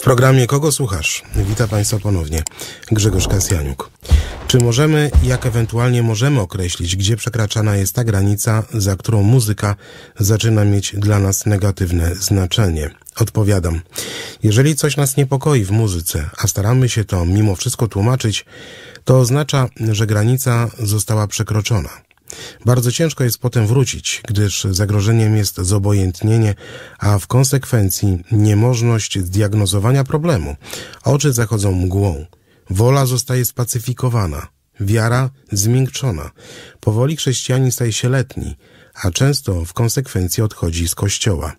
W programie Kogo Słuchasz? Witam Państwa ponownie. Grzegorz Kasjaniuk. Czy możemy, jak ewentualnie możemy określić, gdzie przekraczana jest ta granica, za którą muzyka zaczyna mieć dla nas negatywne znaczenie? Odpowiadam. Jeżeli coś nas niepokoi w muzyce, a staramy się to mimo wszystko tłumaczyć, to oznacza, że granica została przekroczona. Bardzo ciężko jest potem wrócić, gdyż zagrożeniem jest zobojętnienie, a w konsekwencji niemożność zdiagnozowania problemu. Oczy zachodzą mgłą. Wola zostaje spacyfikowana, wiara zmiękczona. Powoli chrześcijanin staje się letni, a często w konsekwencji odchodzi z kościoła.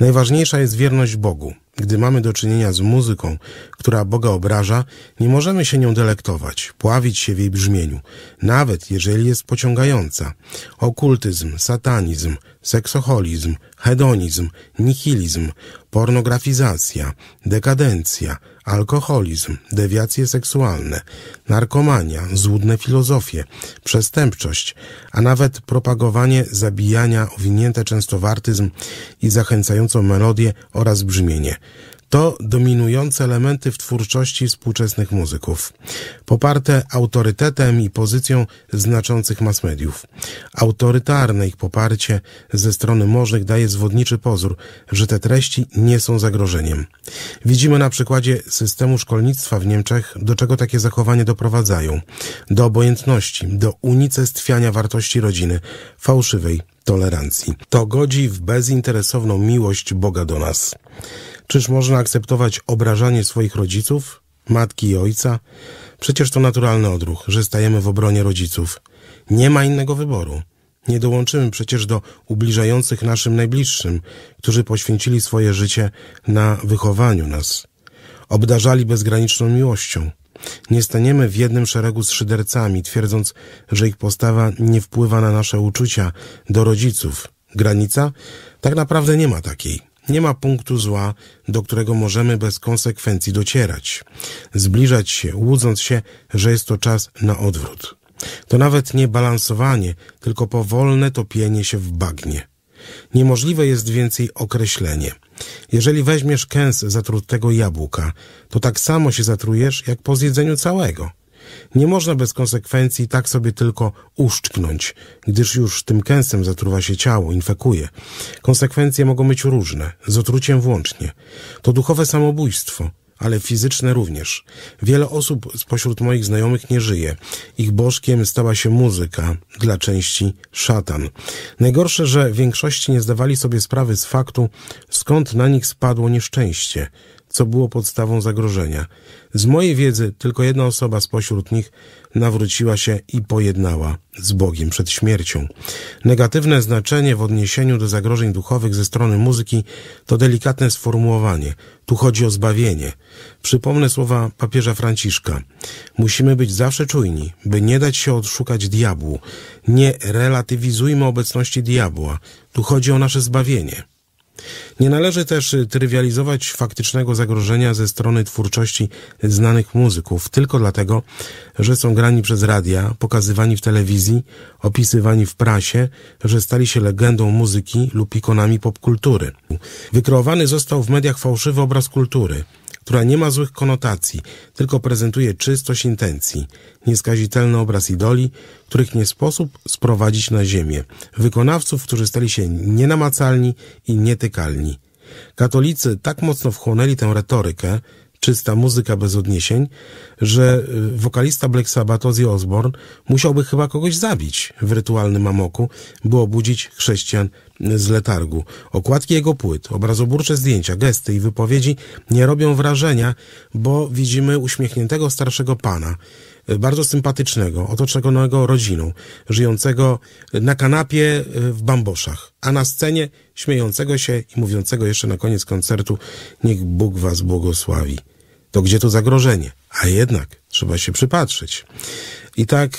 Najważniejsza jest wierność Bogu. Gdy mamy do czynienia z muzyką, która Boga obraża, nie możemy się nią delektować, pławić się w jej brzmieniu, nawet jeżeli jest pociągająca. Okultyzm, satanizm, seksoholizm, hedonizm, nihilizm, pornografizacja, dekadencja, alkoholizm, dewiacje seksualne, narkomania, złudne filozofie, przestępczość, a nawet propagowanie zabijania owinięte często w artyzm i zachęcającą melodię oraz brzmienie to dominujące elementy w twórczości współczesnych muzyków, poparte autorytetem i pozycją znaczących mas mediów. Autorytarne ich poparcie ze strony możnych daje zwodniczy pozór, że te treści nie są zagrożeniem. Widzimy na przykładzie systemu szkolnictwa w Niemczech, do czego takie zachowanie doprowadzają. Do obojętności, do unicestwiania wartości rodziny, fałszywej tolerancji. To godzi w bezinteresowną miłość Boga do nas. Czyż można akceptować obrażanie swoich rodziców, matki i ojca? Przecież to naturalny odruch, że stajemy w obronie rodziców. Nie ma innego wyboru. Nie dołączymy przecież do ubliżających naszym najbliższym, którzy poświęcili swoje życie na wychowaniu nas. Obdarzali bezgraniczną miłością. Nie staniemy w jednym szeregu z szydercami, twierdząc, że ich postawa nie wpływa na nasze uczucia do rodziców. Granica? Tak naprawdę nie ma takiej nie ma punktu zła, do którego możemy bez konsekwencji docierać, zbliżać się, łudząc się, że jest to czas na odwrót. To nawet nie balansowanie, tylko powolne topienie się w bagnie. Niemożliwe jest więcej określenie. Jeżeli weźmiesz kęs zatrutego jabłka, to tak samo się zatrujesz jak po zjedzeniu całego – nie można bez konsekwencji tak sobie tylko uszczknąć, gdyż już tym kęsem zatruwa się ciało, infekuje. Konsekwencje mogą być różne, z otruciem włącznie. To duchowe samobójstwo, ale fizyczne również. Wiele osób spośród moich znajomych nie żyje. Ich bożkiem stała się muzyka, dla części szatan. Najgorsze, że większości nie zdawali sobie sprawy z faktu, skąd na nich spadło nieszczęście – co było podstawą zagrożenia. Z mojej wiedzy tylko jedna osoba spośród nich nawróciła się i pojednała z Bogiem przed śmiercią. Negatywne znaczenie w odniesieniu do zagrożeń duchowych ze strony muzyki to delikatne sformułowanie. Tu chodzi o zbawienie. Przypomnę słowa papieża Franciszka. Musimy być zawsze czujni, by nie dać się odszukać diabłu. Nie relatywizujmy obecności diabła. Tu chodzi o nasze zbawienie. Nie należy też y, trywializować faktycznego zagrożenia ze strony twórczości znanych muzyków, tylko dlatego, że są grani przez radia, pokazywani w telewizji, opisywani w prasie, że stali się legendą muzyki lub ikonami popkultury. Wykreowany został w mediach fałszywy obraz kultury, która nie ma złych konotacji, tylko prezentuje czystość intencji, nieskazitelny obraz idoli, których nie sposób sprowadzić na ziemię, wykonawców, którzy stali się nienamacalni i nietykalni. Katolicy tak mocno wchłonęli tę retorykę, czysta muzyka bez odniesień, że y, wokalista Black Sabbath Ozzy Osbourne musiałby chyba kogoś zabić w rytualnym amoku, by obudzić chrześcijan z letargu. Okładki jego płyt, obrazoburcze zdjęcia, gesty i wypowiedzi nie robią wrażenia, bo widzimy uśmiechniętego starszego pana, e, bardzo sympatycznego, otoczonego rodziną, żyjącego na kanapie e, w bamboszach, a na scenie śmiejącego się i mówiącego jeszcze na koniec koncertu: Niech Bóg was błogosławi. To gdzie to zagrożenie? A jednak trzeba się przypatrzyć. I tak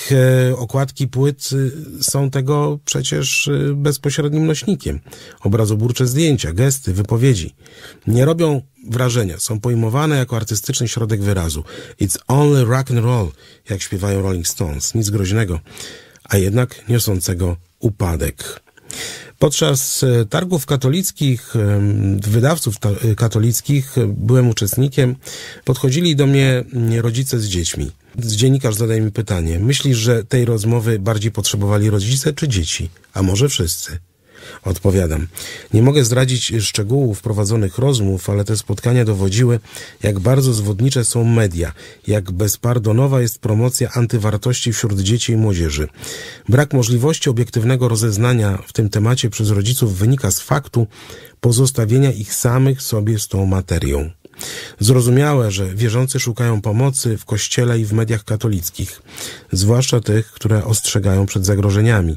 e, okładki płyt y, są tego przecież y, bezpośrednim nośnikiem. Obrazoburcze zdjęcia, gesty, wypowiedzi. Nie robią wrażenia, są pojmowane jako artystyczny środek wyrazu. It's only rock and roll, jak śpiewają Rolling Stones. Nic groźnego, a jednak niosącego upadek. Podczas e, targów katolickich, e, wydawców e, katolickich, byłem uczestnikiem, podchodzili do mnie mm, rodzice z dziećmi. Dziennikarz zadaje mi pytanie: Myślisz, że tej rozmowy bardziej potrzebowali rodzice czy dzieci? A może wszyscy? Odpowiadam. Nie mogę zdradzić szczegółów prowadzonych rozmów, ale te spotkania dowodziły, jak bardzo zwodnicze są media, jak bezpardonowa jest promocja antywartości wśród dzieci i młodzieży. Brak możliwości obiektywnego rozeznania w tym temacie przez rodziców wynika z faktu pozostawienia ich samych sobie z tą materią. Zrozumiałe, że wierzący szukają pomocy w kościele i w mediach katolickich, zwłaszcza tych, które ostrzegają przed zagrożeniami.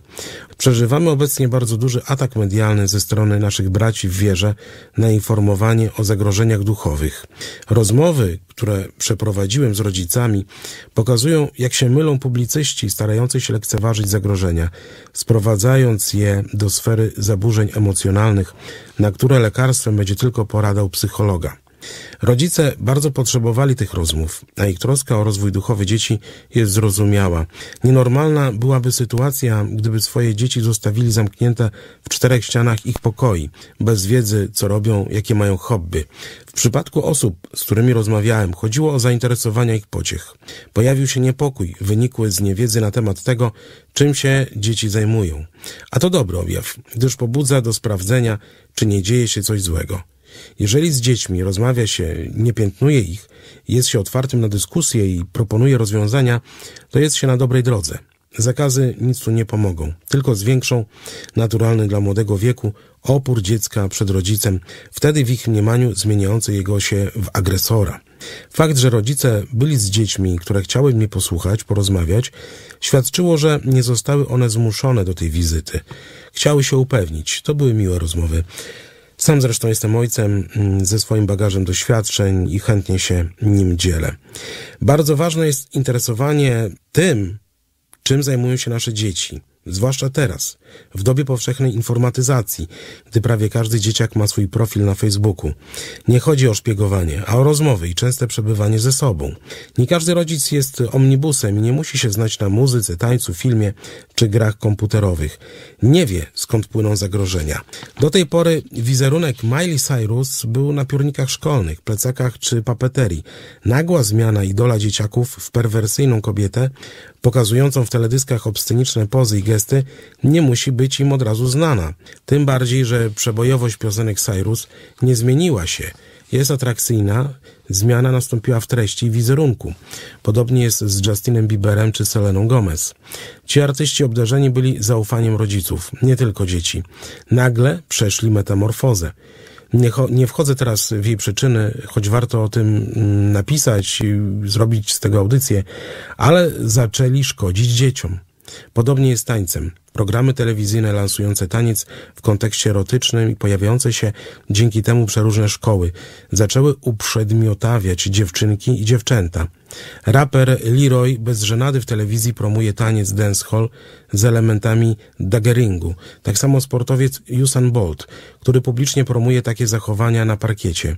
Przeżywamy obecnie bardzo duży atak medialny ze strony naszych braci w wierze na informowanie o zagrożeniach duchowych. Rozmowy, które przeprowadziłem z rodzicami, pokazują, jak się mylą publicyści starający się lekceważyć zagrożenia, sprowadzając je do sfery zaburzeń emocjonalnych, na które lekarstwem będzie tylko poradał psychologa. Rodzice bardzo potrzebowali tych rozmów, a ich troska o rozwój duchowy dzieci jest zrozumiała. Nienormalna byłaby sytuacja, gdyby swoje dzieci zostawili zamknięte w czterech ścianach ich pokoi, bez wiedzy, co robią, jakie mają hobby. W przypadku osób, z którymi rozmawiałem, chodziło o zainteresowania ich pociech. Pojawił się niepokój, wynikły z niewiedzy na temat tego, czym się dzieci zajmują. A to dobry objaw, gdyż pobudza do sprawdzenia, czy nie dzieje się coś złego. Jeżeli z dziećmi rozmawia się, nie piętnuje ich, jest się otwartym na dyskusję i proponuje rozwiązania, to jest się na dobrej drodze. Zakazy nic tu nie pomogą, tylko zwiększą naturalny dla młodego wieku opór dziecka przed rodzicem, wtedy w ich mniemaniu zmieniający jego się w agresora. Fakt, że rodzice byli z dziećmi, które chciały mnie posłuchać, porozmawiać, świadczyło, że nie zostały one zmuszone do tej wizyty. Chciały się upewnić. To były miłe rozmowy. Sam zresztą jestem ojcem mm, ze swoim bagażem doświadczeń i chętnie się nim dzielę. Bardzo ważne jest interesowanie tym, czym zajmują się nasze dzieci. Zwłaszcza teraz, w dobie powszechnej informatyzacji, gdy prawie każdy dzieciak ma swój profil na Facebooku. Nie chodzi o szpiegowanie, a o rozmowy i częste przebywanie ze sobą. Nie każdy rodzic jest omnibusem i nie musi się znać na muzyce, tańcu, filmie czy grach komputerowych. Nie wie, skąd płyną zagrożenia. Do tej pory wizerunek Miley Cyrus był na piórnikach szkolnych, plecakach czy papeterii. Nagła zmiana idola dzieciaków w perwersyjną kobietę, pokazującą w teledyskach obsceniczne pozy i gesty, nie musi być im od razu znana. Tym bardziej, że przebojowość piosenek Cyrus nie zmieniła się – jest atrakcyjna, zmiana nastąpiła w treści i wizerunku. Podobnie jest z Justinem Bieberem czy Seleną Gomez. Ci artyści obdarzeni byli zaufaniem rodziców, nie tylko dzieci. Nagle przeszli metamorfozę. Nie, nie, wchodzę teraz w jej przyczyny, choć warto o tym mm, napisać i zrobić z tego audycję, ale zaczęli szkodzić dzieciom. Podobnie jest tańcem. Programy telewizyjne lansujące taniec w kontekście erotycznym i pojawiające się dzięki temu przeróżne szkoły zaczęły uprzedmiotawiać dziewczynki i dziewczęta – Raper Leroy bez żenady w telewizji promuje taniec dancehall z elementami daggeringu. Tak samo sportowiec Usain Bolt, który publicznie promuje takie zachowania na parkiecie.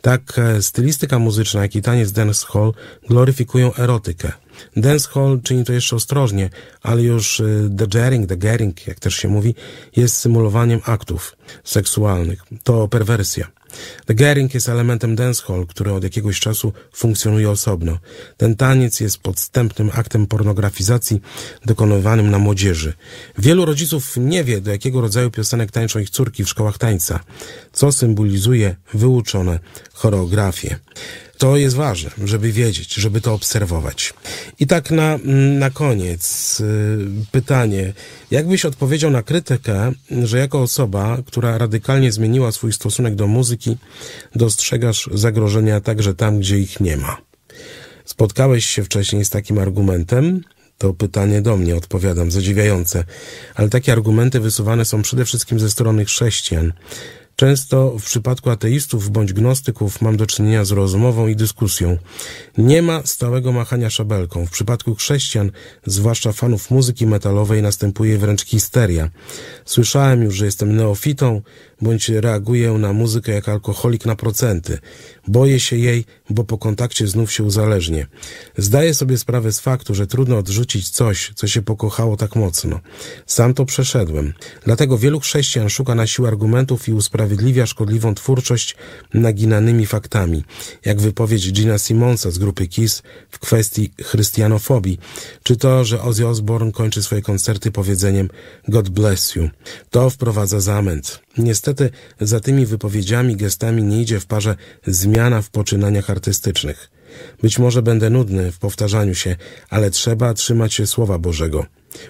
Tak e, stylistyka muzyczna, jak i taniec dancehall gloryfikują erotykę. Dancehall czyni to jeszcze ostrożnie, ale już e, daggering, daggering, jak też się mówi, jest symulowaniem aktów seksualnych. To perwersja. The Gering jest elementem dancehall, który od jakiegoś czasu funkcjonuje osobno. Ten taniec jest podstępnym aktem pornografizacji dokonywanym na młodzieży. Wielu rodziców nie wie, do jakiego rodzaju piosenek tańczą ich córki w szkołach tańca, co symbolizuje wyuczone choreografie. To jest ważne, żeby wiedzieć, żeby to obserwować. I tak na, mm, na koniec y, pytanie. Jakbyś odpowiedział na krytykę, że jako osoba, która radykalnie zmieniła swój stosunek do muzyki, dostrzegasz zagrożenia także tam, gdzie ich nie ma? Spotkałeś się wcześniej z takim argumentem? To pytanie do mnie, odpowiadam, zadziwiające. Ale takie argumenty wysuwane są przede wszystkim ze strony chrześcijan, Często w przypadku ateistów bądź gnostyków mam do czynienia z rozmową i dyskusją. Nie ma stałego machania szabelką. W przypadku chrześcijan, zwłaszcza fanów muzyki metalowej, następuje wręcz histeria. Słyszałem już, że jestem neofitą, bądź reaguję na muzykę jak alkoholik na procenty. Boję się jej, bo po kontakcie znów się uzależnię. Zdaję sobie sprawę z faktu, że trudno odrzucić coś, co się pokochało tak mocno. Sam to przeszedłem. Dlatego wielu chrześcijan szuka na siłę argumentów i usprawiedliwia szkodliwą twórczość naginanymi faktami, jak wypowiedź Gina Simonsa z grupy KISS w kwestii chrystianofobii, czy to, że Ozzy Osbourne kończy swoje koncerty powiedzeniem God bless you. To wprowadza zamęt. Niestety za tymi wypowiedziami, gestami nie idzie w parze zmiana w poczynaniach artystycznych. Być może będę nudny w powtarzaniu się, ale trzeba trzymać się Słowa Bożego.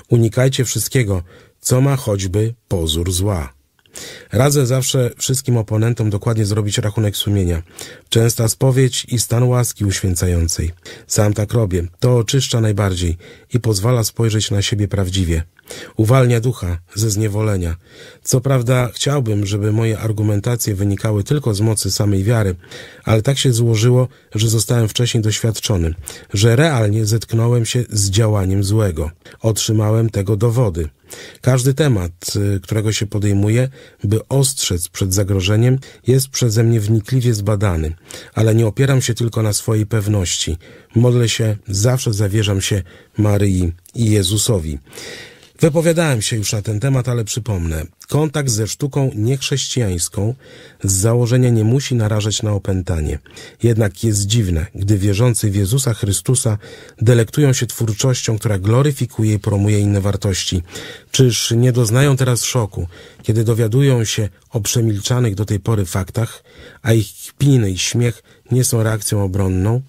Unikajcie wszystkiego, co ma choćby pozór zła. Radzę zawsze wszystkim oponentom dokładnie zrobić rachunek sumienia. Częsta spowiedź i stan łaski uświęcającej. Sam tak robię. To oczyszcza najbardziej i pozwala spojrzeć na siebie prawdziwie. Uwalnia ducha ze zniewolenia. Co prawda chciałbym, żeby moje argumentacje wynikały tylko z mocy samej wiary, ale tak się złożyło, że zostałem wcześniej doświadczony, że realnie zetknąłem się z działaniem złego. Otrzymałem tego dowody. Każdy temat, y, którego się podejmuje, by ostrzec przed zagrożeniem, jest przeze mnie wnikliwie zbadany, ale nie opieram się tylko na swojej pewności. Modlę się, zawsze zawierzam się Maryi i Jezusowi. Wypowiadałem się już na ten temat, ale przypomnę. Kontakt ze sztuką niechrześcijańską z założenia nie musi narażać na opętanie. Jednak jest dziwne, gdy wierzący w Jezusa Chrystusa delektują się twórczością, która gloryfikuje i promuje inne wartości. Czyż nie doznają teraz szoku, kiedy dowiadują się o przemilczanych do tej pory faktach, a ich kpiny i śmiech nie są reakcją obronną?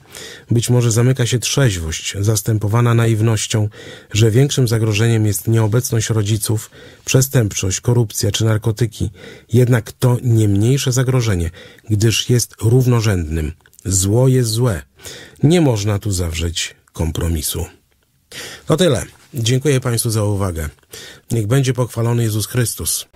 Być może zamyka się trzeźwość, zastępowana naiwnością, że większym zagrożeniem jest nieobecność rodziców, przestępczość, korupcja, korupcja czy narkotyki. Jednak to nie mniejsze zagrożenie, gdyż jest równorzędnym. Zło jest złe. Nie można tu zawrzeć kompromisu. To tyle. Dziękuję Państwu za uwagę. Niech będzie pochwalony Jezus Chrystus.